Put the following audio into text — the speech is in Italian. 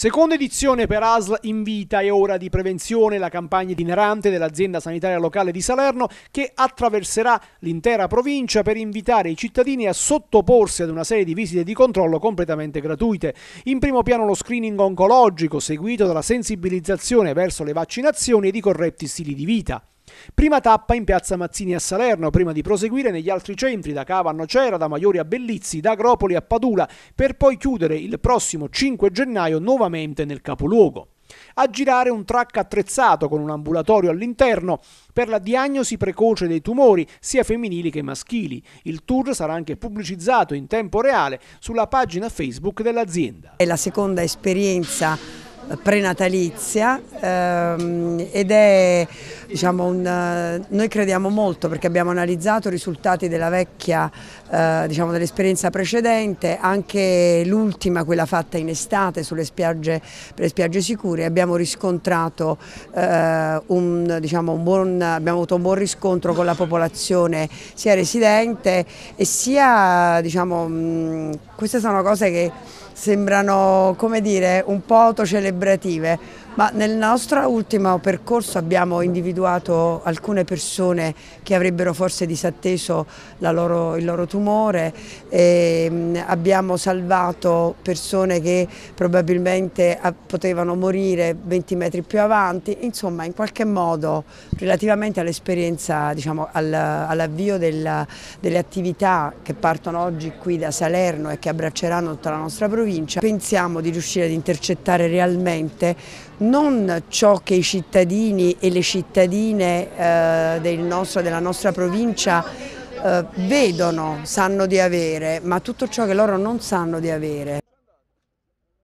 Seconda edizione per ASL in vita e ora di prevenzione, la campagna itinerante dell'azienda sanitaria locale di Salerno che attraverserà l'intera provincia per invitare i cittadini a sottoporsi ad una serie di visite di controllo completamente gratuite. In primo piano lo screening oncologico seguito dalla sensibilizzazione verso le vaccinazioni ed i corretti stili di vita. Prima tappa in piazza Mazzini a Salerno, prima di proseguire negli altri centri, da Cava a Nocera, da Maiori a Bellizzi, da Agropoli a Padula, per poi chiudere il prossimo 5 gennaio nuovamente nel capoluogo. A girare un track attrezzato con un ambulatorio all'interno per la diagnosi precoce dei tumori, sia femminili che maschili. Il tour sarà anche pubblicizzato in tempo reale sulla pagina Facebook dell'azienda. È la seconda esperienza eh, prenatalizia ehm, ed è diciamo un, eh, noi crediamo molto perché abbiamo analizzato i risultati della vecchia, eh, diciamo dell'esperienza precedente, anche l'ultima, quella fatta in estate sulle spiagge, per le spiagge sicure, abbiamo riscontrato eh, un, diciamo un buon, abbiamo avuto un buon riscontro con la popolazione sia residente e sia, diciamo, mh, queste sono cose che sembrano, come dire, un po' autocelebrative, ma nel nostro ultimo percorso abbiamo individuato alcune persone che avrebbero forse disatteso loro, il loro tumore, ehm, abbiamo salvato persone che probabilmente ah, potevano morire 20 metri più avanti, insomma in qualche modo relativamente all'esperienza, diciamo, all'avvio delle attività che partono oggi qui da Salerno e che abbracceranno tutta la nostra provincia, pensiamo di riuscire ad intercettare realmente non ciò che i cittadini e le cittadine eh, del nostro, della nostra provincia eh, vedono, sanno di avere, ma tutto ciò che loro non sanno di avere.